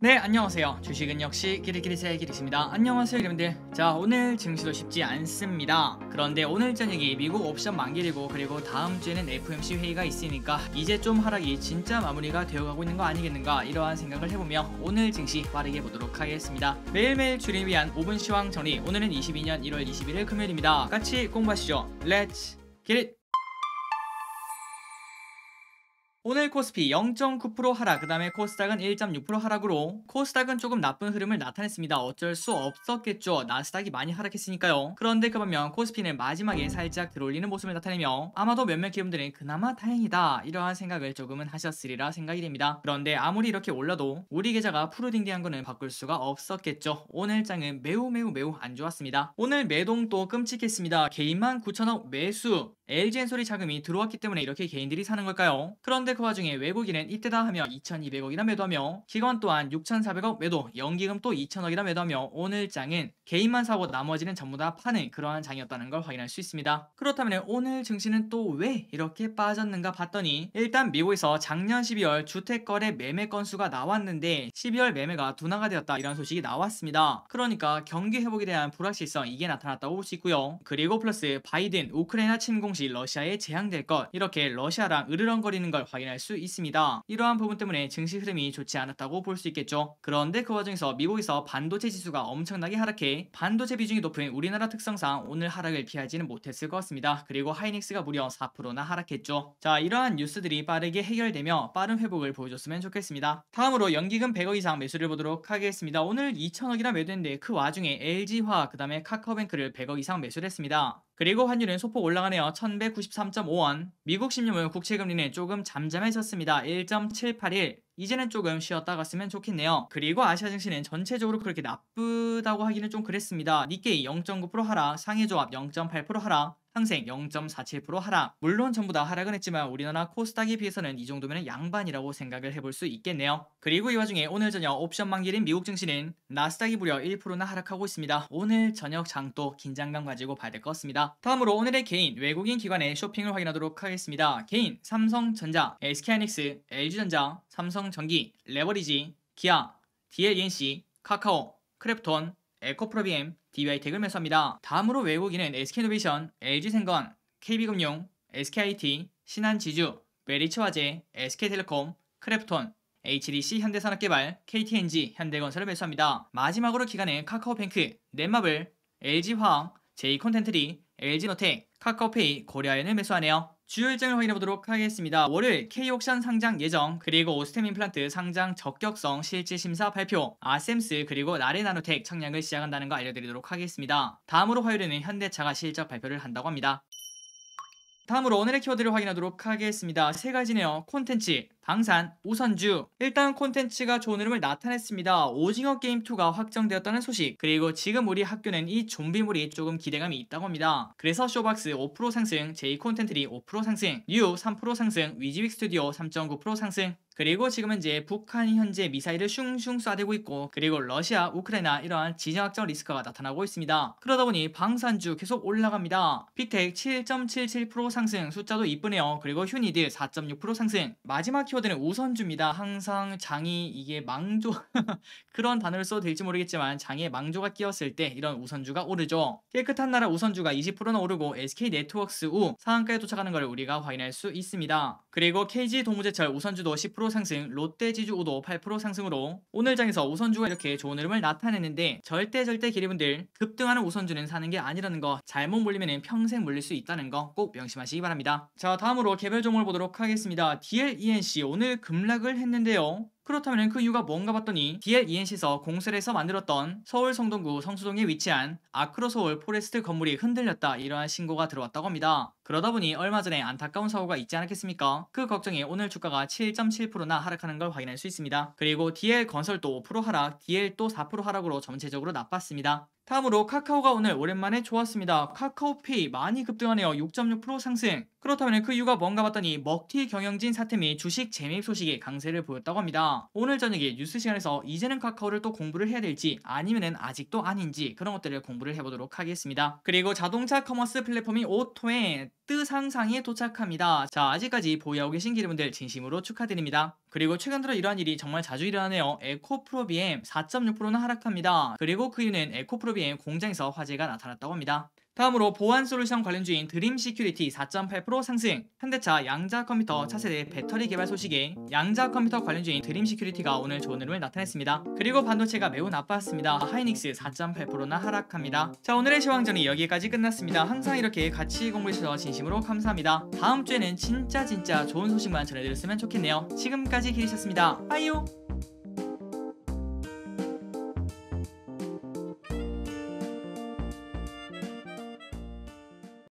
네 안녕하세요 주식은 역시 기리기리세 기리입니다 안녕하세요 여러분들 자 오늘 증시도 쉽지 않습니다 그런데 오늘 저녁이 미국 옵션 만기이고 그리고 다음 주에는 FMC 회의가 있으니까 이제 좀 하락이 진짜 마무리가 되어가고 있는 거 아니겠는가 이러한 생각을 해보며 오늘 증시 빠르게 보도록 하겠습니다 매일매일 줄이 위한 5분 시황 정리 오늘은 22년 1월 21일 금요일입니다 같이 공부하시죠 렛츠 기릿 오늘 코스피 0.9% 하락, 그 다음에 코스닥은 1.6% 하락으로 코스닥은 조금 나쁜 흐름을 나타냈습니다. 어쩔 수 없었겠죠. 나스닥이 많이 하락했으니까요. 그런데 그 반면 코스피는 마지막에 살짝 들어올리는 모습을 나타내며 아마도 몇몇 기업들은 그나마 다행이다 이러한 생각을 조금은 하셨으리라 생각이 됩니다. 그런데 아무리 이렇게 올라도 우리 계좌가 푸르딩딩한 거는 바꿀 수가 없었겠죠. 오늘 장은 매우 매우 매우 안 좋았습니다. 오늘 매동 또 끔찍했습니다. 개인만 9천억 매수 l g 엔 소리 자금이 들어왔기 때문에 이렇게 개인들이 사는 걸까요? 그런데 그 와중에 외국인은 이때다 하며 2200억이나 매도하며 기관 또한 6400억 매도, 연기금 또 2000억이나 매도하며 오늘 장은 개인만 사고 나머지는 전부 다 파는 그러한 장이었다는 걸 확인할 수 있습니다. 그렇다면 오늘 증시는 또 왜 이렇게 빠졌는가 봤더니 일단 미국에서 작년 12월 주택거래 매매 건수가 나왔는데 12월 매매가 둔화가 되었다 이런 소식이 나왔습니다. 그러니까 경기 회복에 대한 불확실성 이게 나타났다고 볼 수 있고요. 그리고 플러스 바이든 우크라이나 침공 당시 러시아에 재향될것 이렇게 러시아랑 으르렁거리는 걸 확인할 수 있습니다. 이러한 부분 때문에 증시 흐름이 좋지 않았다고 볼 수 있겠죠. 그런데 그 와중에서 미국에서 반도체 지수가 엄청나게 하락해 반도체 비중이 높은 우리나라 특성상 오늘 하락을 피하지는 못했을 것 같습니다. 그리고 하이닉스가 무려 4%나 하락했죠. 자 이러한 뉴스들이 빠르게 해결되며 빠른 회복을 보여줬으면 좋겠습니다. 다음으로 연기금 100억 이상 매수를 보도록 하겠습니다. 오늘 2천억이나 매도했는데 그 와중에 LG화학 그 다음에 카카오뱅크를 100억 이상 매수를 했습니다. 그리고 환율은 소폭 올라가네요. 1193.5원. 미국 10년물 국채금리는 조금 잠잠해졌습니다. 1.781. 이제는 조금 쉬었다 갔으면 좋겠네요. 그리고 아시아 증시는 전체적으로 그렇게 나쁘다고 하기는 좀 그랬습니다. 니케이 0.9% 하락, 상해조합 0.8% 하락, 상생 0.47% 하락. 물론 전부 다 하락은 했지만 우리나라 코스닥에 비해서는 이 정도면 양반이라고 생각을 해볼 수 있겠네요. 그리고 이 와중에 오늘 저녁 옵션 만기인 일 미국 증시는 나스닥이 무려 1%나 하락하고 있습니다. 오늘 저녁 장도 긴장감 가지고 봐야 될 것 같습니다. 다음으로 오늘의 개인 외국인 기관의 쇼핑을 확인하도록 하겠습니다. 개인 삼성전자, SK하이닉스, LG전자, 삼성전기, 레버리지, 기아, DLNC, 카카오, 크랩톤, 에코프로비엠, DY택을 매수합니다. 다음으로 외국인은 SK노비션, LG생건, KB금융, SKIT, 신한지주, 메리츠화재, SK텔레콤, 크랩톤, HDC 현대산업개발, KTNG, 현대건설을 매수합니다. 마지막으로 기간에 카카오뱅크, 넷마블, LG화학, J콘텐트리, LG노텍, 카카오페이, 고려아연을 매수하네요. 주요 일정을 확인해 보도록 하겠습니다. 월요일 K옥션 상장 예정, 그리고 오스템 임플란트 상장 적격성 실질 심사 발표, 아셈스 그리고 나레나노텍 청약을 시작한다는 거 알려드리도록 하겠습니다. 다음으로 화요일에는 현대차가 실적 발표를 한다고 합니다. 다음으로 오늘의 키워드를 확인하도록 하겠습니다. 세 가지네요. 콘텐츠, 방산, 우선주 일단 콘텐츠가 좋은 흐름을 나타냈습니다. 오징어 게임2가 확정되었다는 소식 그리고 지금 우리 학교는 이 좀비물이 조금 기대감이 있다고 합니다. 그래서 쇼박스 5% 상승, 제이콘텐트리 5% 상승, 뉴 3% 상승, 위지윅 스튜디오 3.9% 상승 그리고 지금은 이제 북한이 현재 미사일을 슝슝 쏴대고 있고 그리고 러시아, 우크라이나 이러한 지정학적 리스크가 나타나고 있습니다. 그러다 보니 방산주 계속 올라갑니다. 빅텍 7.77% 상승 숫자도 이쁘네요. 그리고 휴니드 4.6% 상승 마지막 효 키워드는 우선주입니다. 항상 장이 이게 망조 그런 단어를 써도 될지 모르겠지만 장에 망조가 끼었을 때 이런 우선주가 오르죠. 깨끗한 나라 우선주가 20%는 오르고 SK 네트워크스 우 상한가에 도착하는 걸 우리가 확인할 수 있습니다. 그리고 KG 동우제철 우선주도 10% 상승, 롯데지주 우도 8% 상승으로 오늘 장에서 우선주가 이렇게 좋은 흐름을 나타내는데 절대 절대 기리분들 급등하는 우선주는 사는 게 아니라는 거 잘못 물리면 평생 물릴 수 있다는 거 꼭 명심하시기 바랍니다. 자 다음으로 개별 종목을 보도록 하겠습니다. DLENC 오늘 급락을 했는데요. 그렇다면 그 이유가 뭔가 봤더니 DLENC에서 공설에서 만들었던 서울 성동구 성수동에 위치한 아크로서울 포레스트 건물이 흔들렸다 이러한 신고가 들어왔다고 합니다. 그러다 보니 얼마 전에 안타까운 사고가 있지 않았겠습니까? 그 걱정에 오늘 주가가 7.7%나 하락하는 걸 확인할 수 있습니다. 그리고 DL 건설도 5% 하락, DL도 4% 하락으로 전체적으로 나빴습니다. 다음으로 카카오가 오늘 오랜만에 좋았습니다. 카카오페이 많이 급등하네요. 6.6% 상승. 그렇다면 그 이유가 뭔가 봤더니 먹튀 경영진 사태 및 주식 재매입 소식이 강세를 보였다고 합니다. 오늘 저녁에 뉴스 시간에서 이제는 카카오를 또 공부를 해야 될지 아니면 아직도 아닌지 그런 것들을 공부를 해보도록 하겠습니다. 그리고 자동차 커머스 플랫폼인 오토의 뜨상상에 도착합니다. 자 아직까지 보유하고 계신 기름분들 진심으로 축하드립니다. 그리고 최근 들어 이러한 일이 정말 자주 일어나네요. 에코프로비엠 4.6%는 하락합니다. 그리고 그 이유는 에코프로비엠 공장에서 화재가 나타났다고 합니다. 다음으로 보안 솔루션 관련주인 드림 시큐리티 4.8% 상승 현대차 양자 컴퓨터 차세대 배터리 개발 소식인 양자 컴퓨터 관련주인 드림 시큐리티가 오늘 좋은 흐름을 나타냈습니다. 그리고 반도체가 매우 나빴습니다 하이닉스 4.8%나 하락합니다. 자 오늘의 시황전이 여기까지 끝났습니다. 항상 이렇게 같이 공부해주셔서 진심으로 감사합니다. 다음 주에는 진짜 진짜 좋은 소식만 전해드렸으면 좋겠네요. 지금까지 기리셨습니다. 빠이요!